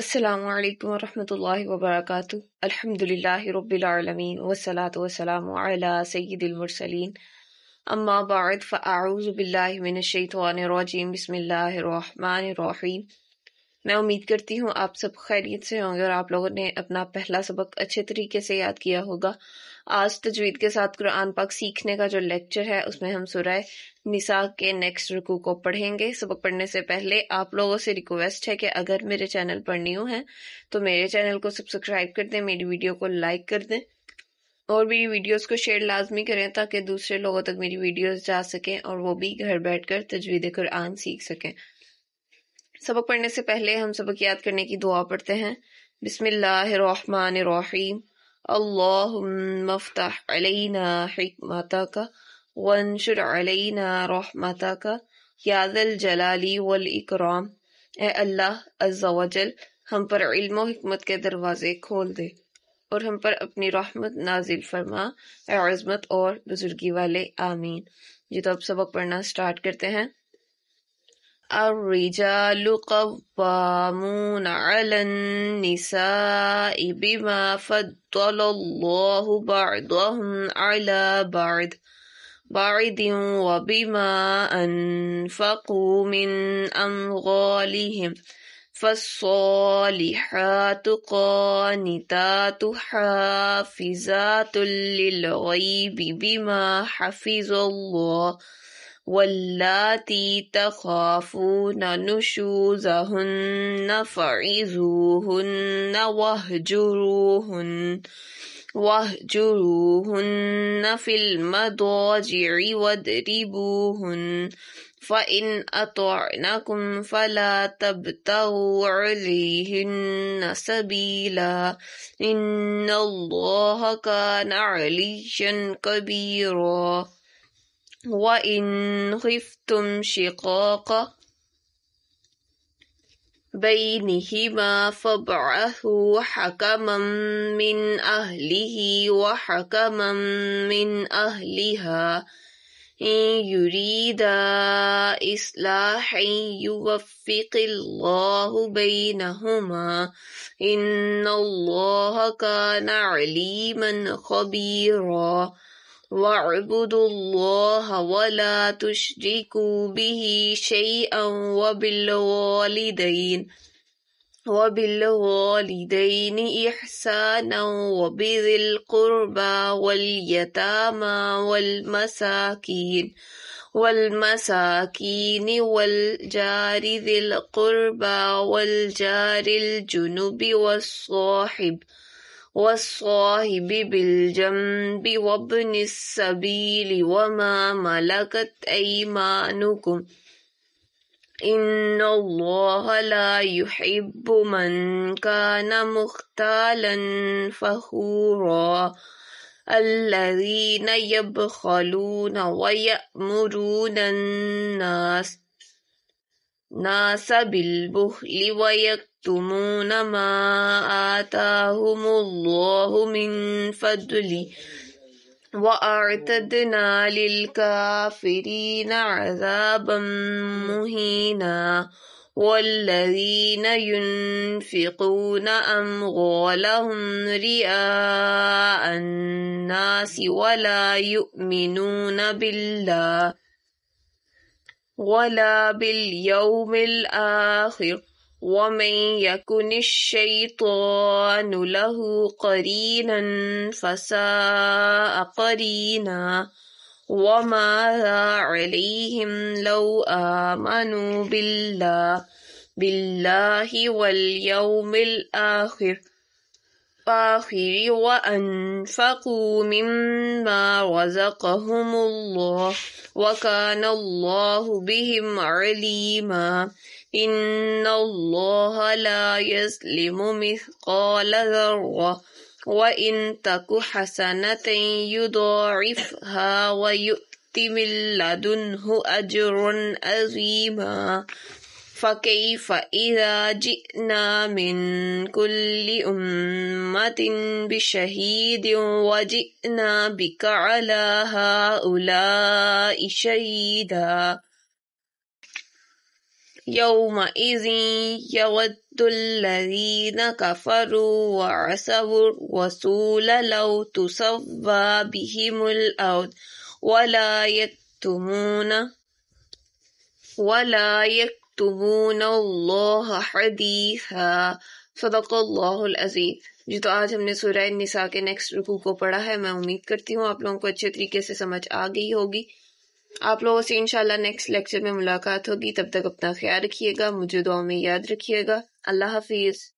السلام علیکم ورحمۃ اللہ وبرکاتہ الحمد للہ رب العالمین وسلاۃ وسلم علیہ سعید المرسلین اما بعد فاعوذ باللہ من الشیطان الرجیم بسم اللہ الرحمن الرحیم میں امید کرتی ہوں آپ سب خیریت سے ہوں گے اور آپ لوگوں نے اپنا پہلا سبق اچھے طریقے سے یاد کیا ہوگا آج تجوید کے ساتھ قرآن پاک سیکھنے کا جو لیکچر ہے اس میں ہم سورہ نساء کے نیکسٹ رکو کو پڑھیں گے سبق پڑھنے سے پہلے آپ لوگوں سے ریکویسٹ ہے کہ اگر میرے چینل پر نیو ہیں تو میرے چینل کو سبسکرائب کر دیں میری ویڈیو کو لائک کر دیں اور میری ویڈیوز کو شیئر لازمی کریں تاکہ دوسرے لوگوں تک میری ویڈیوز جا سکیں اور وہ بھی گھر بیٹھ کر تجوید قرآن سیکھ سکیں سبق پڑھنے سے پہلے ہم سبق یاد کرنے کی دعا پڑھتے ہیں بسم اللہ الرحمن الرحیم اللہ افتح علينا حكمتك کا ونشر رحمتك نحماتا کا یاد والاکرام اے اللہ عز و جل ہم پر علم و حکمت کے دروازے کھول دے اور ہم پر اپنی رحمت نازل فرما اے عظمت اور بزرگی والے آمین یہ تو اب سبق پڑھنا سٹارٹ کرتے ہیں الرجال قوامون على النساء بما فضل الله بعضهم على بعض بعض وبما أنفقوا من أموالهم فالصالحات قانتات حافظات للغيب بما حفظ الله واللاتي تخافون نشوزهن فعزوهن واهجروهن واهجروهن في المضاجع واضربوهن فإن أطعنكم فلا تبتغوا عليهن سبيلا إن الله كان عليا كبيرا وإن خفتم شقاق بينهما فابعثوا حكما من أهله وحكما من أهلها إن يريد إصلاحا يوفق الله بينهما إن الله كان عليما خبيرا واعبدوا الله ولا تشركوا به شيئا وبالوالدين وبالوالدين إحسانا وبذي القربى واليتامى والمساكين والمساكين والجار ذي القربى والجار الجنب والصاحب والصاحب بالجنب وابن السبيل وما ملكت أيمانكم إن الله لا يحب من كان مختالا فخورا الذين يبخلون ويأمرون الناس الناس بالبخل ويكتمون ما آتاهم الله من فضل وأعتدنا للكافرين عذابا مهينا والذين ينفقون أموالهم رئاء الناس ولا يؤمنون بالله ولا باليوم الآخر ومن يكن الشيطان له قرينا فساء قرينا وماذا عليهم لو آمنوا بالله بالله واليوم الآخر الطاهر وأنفقوا مما رزقهم الله وكان الله بهم عليما إن الله لا يسلم مثقال ذرة وإن تك حسنة يضاعفها ويؤت من لدنه أجر عظيما فكيف إذا جئنا من كل أمة بشهيد وجئنا بك على هؤلاء شهيدا يومئذ يود الذين كفروا وعسوا الرسول لو تصفى بهم الأرض ولا يكتمون ولا يكتمون اللہ اللہ حدیثا صدق جی تو آج ہم نے سورہ نساء کے نیکسٹ رکو کو پڑھا ہے میں امید کرتی ہوں آپ لوگوں کو اچھے طریقے سے سمجھ آ گئی ہوگی آپ لوگوں سے انشاءاللہ نیکسٹ لیکچر میں ملاقات ہوگی تب تک اپنا خیال رکھیے گا مجھے دعا میں یاد رکھیے گا اللہ حافظ